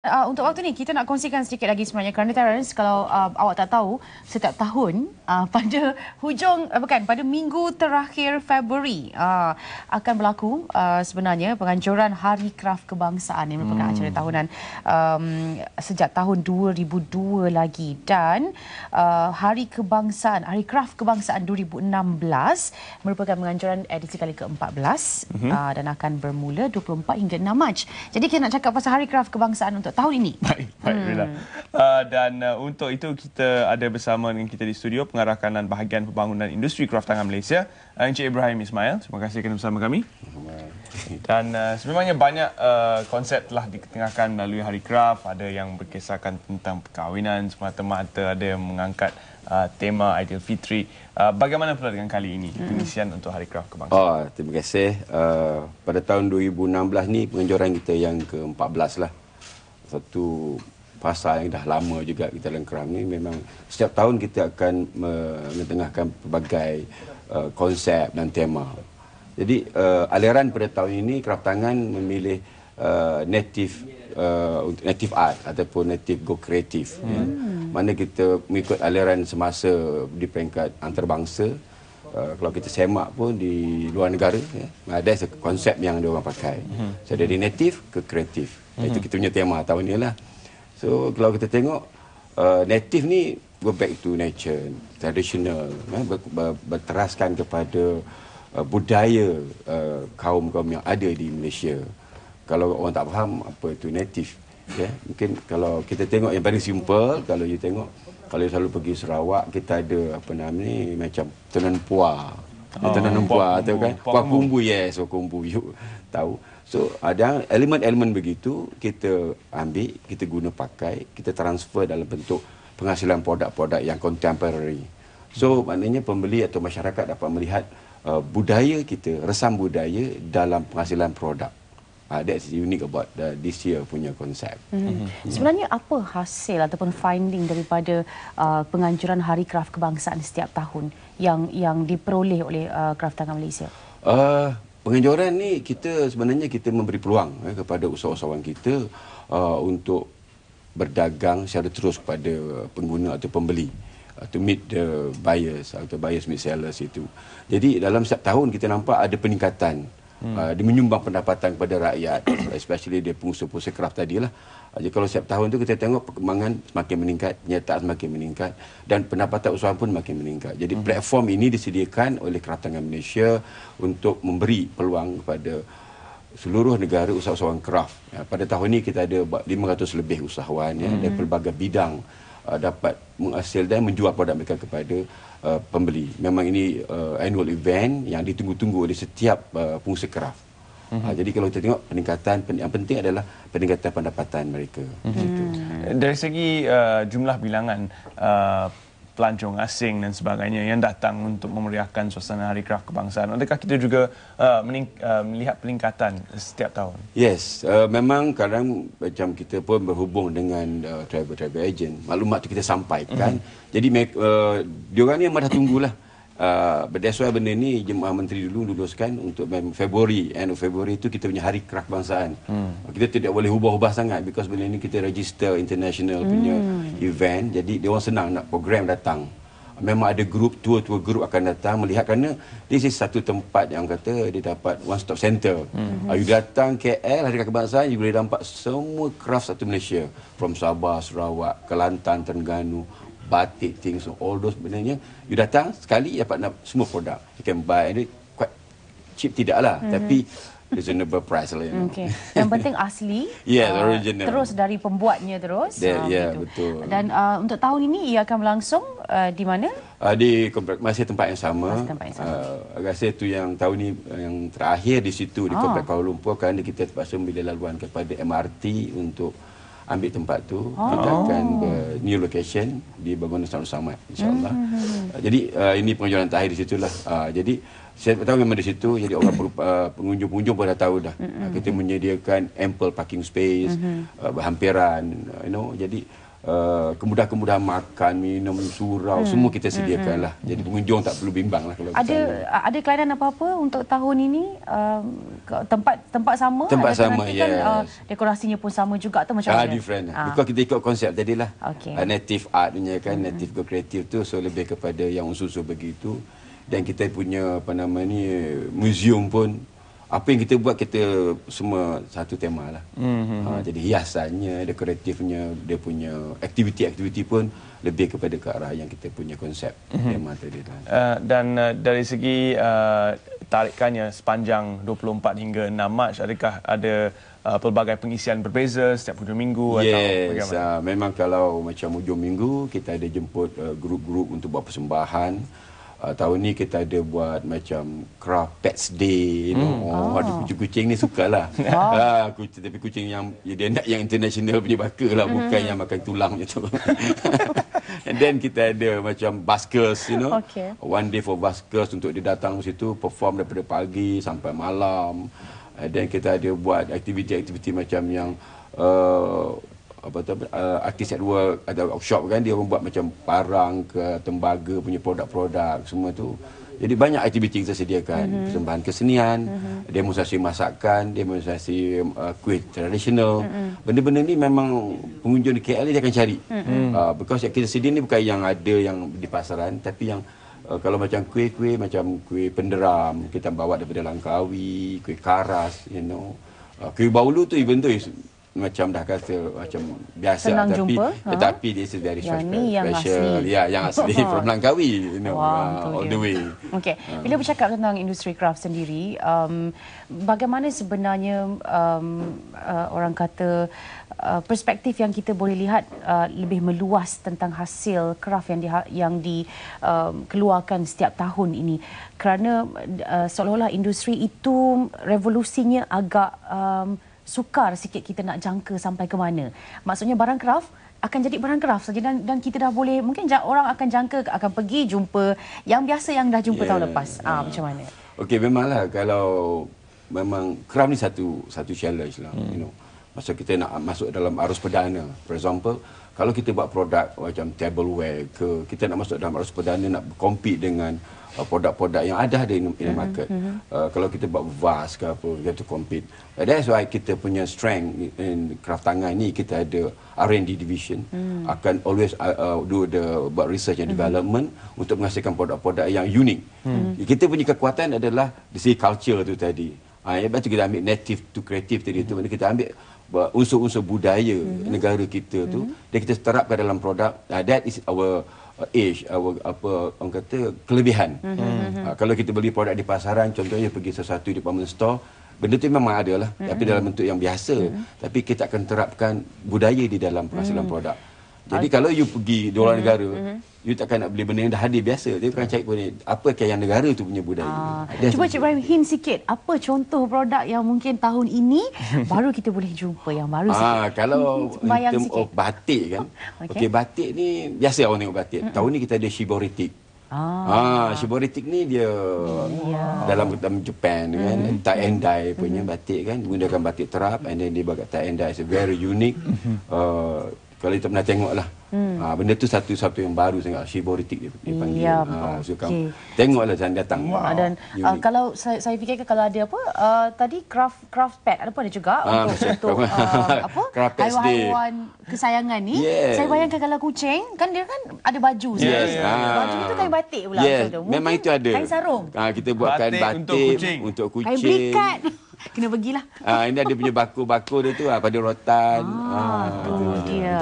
Uh, untuk waktu ni kita nak kongsikan sedikit lagi sebenarnya kerana Terence kalau uh, awak tak tahu setiap tahun uh, pada hujung uh, bukan pada minggu terakhir Februari uh, akan berlaku uh, sebenarnya penganjuran Hari Kraf Kebangsaan yang merupakan hmm. acara tahunan um, sejak tahun 2002 lagi dan uh, Hari Kebangsaan Hari Kraf Kebangsaan 2016 merupakan penganjuran edisi kali ke-14 uh, mhm. dan akan bermula 24 hingga 6 Mac. Jadi kita nak cakap pasal Hari Kraf Kebangsaan untuk untuk tahun ini. Baik, baiklah. Hmm. Uh, dan uh, untuk itu kita ada bersama dengan kita di studio pengarah kanan bahagian pembangunan industri kraft tangan Malaysia, uh, Encik Ibrahim Ismail. Terima kasih kerana bersama kami. Dan uh, sebenarnya banyak uh, konsep telah diketengahkan melalui Hari Kraft. Ada yang berkisahkan tentang perkahwinan semata-mata, ada yang mengangkat Uh, tema Ideal Fitri. Uh, bagaimana pula dengan kali ini hmm. pengisian hmm. untuk Hari Kraft Kebangsaan? Oh, terima kasih. Uh, pada tahun 2016 ni pengenjoran kita yang ke-14 lah satu pasal yang dah lama juga kita dalam kerang ni memang setiap tahun kita akan menengahkan pelbagai uh, konsep dan tema. Jadi uh, aliran pada tahun ini Kraftangan memilih uh, native uh, native art ataupun native go creative. Ya. Hmm. Yeah. Mana kita mengikut aliran semasa di peringkat antarabangsa Uh, kalau kita semak pun di luar negara ya, ada konsep yang dia diorang pakai. Hmm. So dari native ke kreatif. Hmm. Itu mhm. kita punya tema tahun ni lah. So kalau kita tengok, uh, native ni go back to nature, traditional, eh, ber, ber, berteraskan kepada uh, budaya uh, kaum-kaum yang ada di Malaysia. Kalau orang tak faham apa itu native, yeah, mungkin kalau kita tengok yang paling simple, kalau you tengok, kalau you selalu pergi Sarawak, kita ada apa nama ni, macam tenun puah oh, tanah nampak tu kan kuah kumbu yes kuah kumbu you tahu so ada elemen-elemen begitu kita ambil kita guna pakai kita transfer dalam bentuk penghasilan produk-produk yang contemporary so maknanya pembeli atau masyarakat dapat melihat uh, budaya kita resam budaya dalam penghasilan produk Uh, that's unique about the, this year punya konsep. Mm -hmm. mm -hmm. Sebenarnya apa hasil ataupun finding daripada uh, penganjuran Hari Kraft Kebangsaan setiap tahun yang yang diperoleh oleh uh, ah, Kraft Tangan Malaysia? Uh, penganjuran ni kita sebenarnya kita memberi peluang eh, kepada usahawan kita uh, untuk berdagang secara terus kepada pengguna atau pembeli to meet the buyers atau buyers meet sellers itu. Jadi dalam setiap tahun kita nampak ada peningkatan hmm. uh, dia menyumbang pendapatan kepada rakyat especially dia pengusaha-pengusaha kraft lah. Ah, jadi kalau setiap tahun tu kita tengok perkembangan semakin meningkat, penyertaan semakin meningkat dan pendapatan usahawan pun semakin meningkat. Jadi hmm. platform ini disediakan oleh Kerajaan Malaysia untuk memberi peluang kepada seluruh negara usahawan kraft. Ya, ah, pada tahun ini kita ada 500 lebih usahawan ya, hmm. dari pelbagai bidang uh, dapat menghasil dan menjual produk mereka kepada uh, pembeli. Memang ini uh, annual event yang ditunggu-tunggu oleh setiap uh, pengusaha keraf. Uh-huh. jadi kalau kita tengok peningkatan yang penting adalah peningkatan pendapatan mereka. Uh-huh. Dari segi uh, jumlah bilangan uh, pelancong asing dan sebagainya yang datang untuk memeriahkan suasana Hari Kerah Kebangsaan. Adakah kita juga uh, mening, uh, melihat peningkatan setiap tahun? Yes, uh, memang kadang macam kita pun berhubung dengan uh, travel-travel uh, agent. Maklumat tu kita sampaikan. Mm-hmm. Jadi, uh, diorang ni memang dah tunggulah uh, that's why benda ni jemaah menteri dulu luluskan untuk Februari end Februari February tu kita punya hari kerah Bangsaan. hmm. Ah, kita tidak boleh ubah-ubah sangat because benda ni kita register international punya hmm. event jadi dia orang senang nak program datang memang ada group tua-tua group akan datang melihat kerana this is satu tempat yang kata dia dapat one stop center hmm. uh, you datang KL hari kebangsaan you boleh nampak semua craft satu Malaysia from Sabah Sarawak Kelantan Terengganu batik things so all those benarnya you datang sekali dapat nak semua produk you can buy and it quite cheap tidaklah mm-hmm. tapi reasonable price lah. You know. Okay. Yang penting asli. yes, uh, original. Terus dari pembuatnya terus. Ya, uh, yeah, betul. Dan uh, untuk tahun ini ia akan berlangsung uh, di mana? Uh, di komplek masih tempat yang sama. Masih Uh, rasa itu yang tahun ini uh, yang terakhir di situ di ah. komplek Kuala Lumpur kerana kita terpaksa memberi laluan kepada MRT untuk ambil tempat tu oh. kita oh. akan uh, new location di bangunan Ustaz sama Samad insyaallah hmm, hmm, hmm. uh, jadi uh, ini penjualan terakhir di situlah uh, jadi saya tahu memang di situ jadi orang uh, pengunjung-pengunjung pun dah tahu dah hmm, uh, kita menyediakan ample parking space uh, berhampiran uh, you know jadi Eh, kemudahan-kemudahan makan, minum, surau, hmm. semua kita hmm, sediakan lah. Hmm. Jadi pengunjung tak perlu bimbang lah. Kalau ada bertanya. ada kelainan apa-apa untuk tahun ini? Uh, tempat tempat sama? Tempat sama, ya. Yes. Kan, uh, dekorasinya pun sama juga atau macam ah, mana? Ah, different. Ah. Because kita ikut konsep tadi lah. Okay. Uh, ah, native art punya kan, hmm. native ke creative tu. So lebih kepada yang unsur-unsur begitu. Dan kita punya apa nama ni, museum pun apa yang kita buat kita semua satu tema lah mm-hmm. ha, jadi hiasannya dekoratifnya dia punya aktiviti-aktiviti pun lebih kepada ke arah yang kita punya konsep mm-hmm. tema tadi uh, dan uh, dari segi uh, tarikannya sepanjang 24 hingga 6 Mac adakah ada uh, pelbagai pengisian berbeza setiap hujung minggu yes, atau bagaimana uh, memang kalau macam hujung minggu kita ada jemput uh, grup-grup untuk buat persembahan uh, tahun ni kita ada buat macam craft pets day you know. Hmm. Oh, ada ah. kucing-kucing ni sukalah. Ha ah. uh, kucing tapi kucing yang ya, dia nak yang international punya bakalah mm-hmm. bukan yang makan tulang macam tu. And then kita ada macam buskers you know. Okay. One day for buskers untuk dia datang situ perform daripada pagi sampai malam. And then kita ada buat aktiviti-aktiviti macam yang uh, apa tu uh, artis ada ada workshop kan dia buat macam parang ke tembaga punya produk-produk semua tu. Jadi banyak aktiviti kita sediakan, mm-hmm. persembahan kesenian, mm-hmm. demonstrasi masakan, demonstrasi uh, kuih tradisional. Mm-hmm. Benda-benda ni memang pengunjung di KL dia akan cari. Mm-hmm. Uh, because kita sedia ni bukan yang ada yang di pasaran tapi yang uh, kalau macam kuih-kuih macam kuih penderam, kita bawa daripada Langkawi, kuih karas, you know. Uh, kuih baulu tu even tu macam dah kata macam biasa Senang tapi jumpa. Ha. tetapi dia is very yang special, yang special. Asli. ya yang asli from Langkawi you know wow, uh, all ya. the way okey uh. bila bercakap tentang industri craft sendiri um, bagaimana sebenarnya um, uh, orang kata uh, perspektif yang kita boleh lihat uh, lebih meluas tentang hasil craft yang di, yang um, dikeluarkan uh, setiap tahun ini kerana uh, seolah-olah industri itu revolusinya agak um, sukar sikit kita nak jangka sampai ke mana. Maksudnya barang kraft akan jadi barang kraft saja dan dan kita dah boleh mungkin orang akan jangka akan pergi jumpa yang biasa yang dah jumpa yeah. tahun lepas. Ah ha, macam mana? Okey memanglah kalau memang kraft ni satu satu challenge lah hmm. you know. Masa kita nak masuk dalam arus perdana. For example kalau kita buat produk macam tableware ke kita nak masuk dalam arus perdana nak compete dengan uh, produk-produk uh, yang ada di in, in mm-hmm. market. Mm-hmm. Uh, kalau kita buat vas, ke apa kita to compete. Uh, that's why kita punya strength in craft tangan ni kita ada R&D division mm. akan always uh, uh, do the buat research and mm-hmm. development untuk menghasilkan produk-produk yang unik. Mm. Mm-hmm. Kita punya kekuatan adalah di segi culture tu tadi. Ah uh, kita ambil native to creative tadi mm-hmm. kita ambil unsur-unsur budaya mm-hmm. negara kita tu mm-hmm. dan kita terapkan dalam produk uh, that is our uh, age our apa orang kata kelebihan mm-hmm. uh, kalau kita beli produk di pasaran contohnya pergi sesuatu department store benda tu memang ada lah mm-hmm. tapi mhm. dalam bentuk yang biasa mm-hmm. tapi kita akan terapkan budaya di dalam penghasilan mm-hmm. produk jadi okay. kalau you pergi di luar mm-hmm. negara, mm-hmm. you takkan nak beli benda yang dah hadir biasa. Dia akan cari benda apa yang negara tu punya budaya. Ah. Cuba Cik Ibrahim hint sikit. Apa contoh produk yang mungkin tahun ini baru kita boleh jumpa yang baru ah, sikit. Ah, kalau hmm, hmm of batik kan. Okey okay, batik ni biasa orang tengok batik. Mm-hmm. Tahun ni kita ada Shiboritik. Ah, ah Shiboritik ni dia yeah. dalam dalam Japan kan. Mm-hmm. Tak endai punya mm-hmm. batik kan. Menggunakan batik terap and then dia bagat tak endai. It's very unique. Hmm. uh, kalau dia tak pernah tengok lah hmm. uh, benda tu satu-satu yang baru sangat shiboritik dia, dia panggil ya, uh, ah, so, okay. tengok lah jangan datang ya, wow, ah, dan, uh, kalau saya, saya fikirkan kalau ada apa uh, tadi craft craft pad ada pun ada juga uh, untuk, untuk uh, apa craft pad haiwan, haiwan kesayangan ni yeah. saya bayangkan kalau kucing kan dia kan ada baju yes. Yeah. Yeah. baju tu kain batik pula yeah. memang itu ada kain sarung uh, kita buatkan batik, batik untuk, kucing. untuk kucing kain belikat kena pergilah. Ah ini ada punya baku-baku dia tu ah pada rotan. Ah, ah tu ah, dia.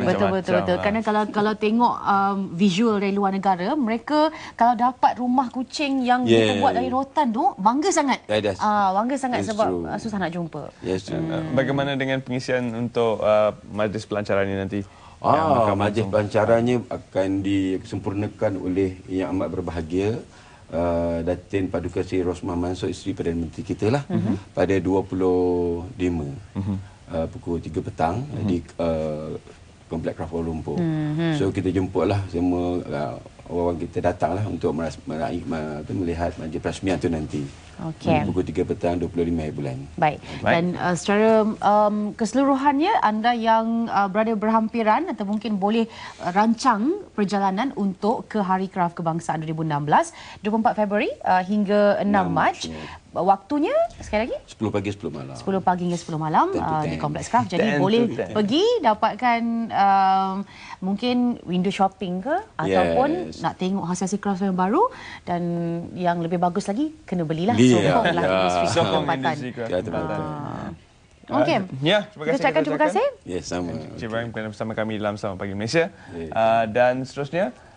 Betul betul betul. Kan kalau kalau tengok um, visual dari luar negara, mereka kalau dapat rumah kucing yang yeah. dibuat dari rotan tu, bangga sangat. Ah bangga sangat that's sebab true. Ah, susah nak jumpa. Yes. Hmm. Ah, bagaimana dengan pengisian untuk uh, majlis pelancaran ini nanti? Ah majlis pelancarannya akan disempurnakan oleh yang amat berbahagia uh, Datin Paduka Sri Rosmah Mansur isteri Perdana Menteri kita lah mm -hmm. pada 25 mm -hmm. uh, pukul 3 petang mm -hmm. di uh, Komplek Kraft Kuala Lumpur mm -hmm. so kita jemput lah semua uh, orang, orang kita datang lah untuk meras, meraih, ma, tu, melihat majlis perasmian tu nanti Okay. Pukul 3 petang 25 hari bulan. Baik. Baik. Dan uh, secara um, keseluruhannya anda yang uh, berada berhampiran atau mungkin boleh uh, rancang perjalanan untuk ke Hari Kraf Kebangsaan 2016 24 Februari uh, hingga 6, 6 Mac. Ya. Waktunya sekali lagi? 10 pagi 10 malam. 10 pagi hingga 10 malam uh, di Kompleks Kraf. Jadi boleh pergi dapatkan um, mungkin window shopping ke ataupun yes. nak tengok hasil-hasil kraf yang baru dan yang lebih bagus lagi kena belilah. Beli yeah. lah yeah. Yeah. tempatan. Ya, yeah, tempatan. Uh. Ah. Okey. Ah, ya, terima kasih. Terima kasih. Ya, sama. Cik Ibrahim okay. bersama kami dalam sama Pagi Malaysia. Yeah. Ya. Uh, dan seterusnya,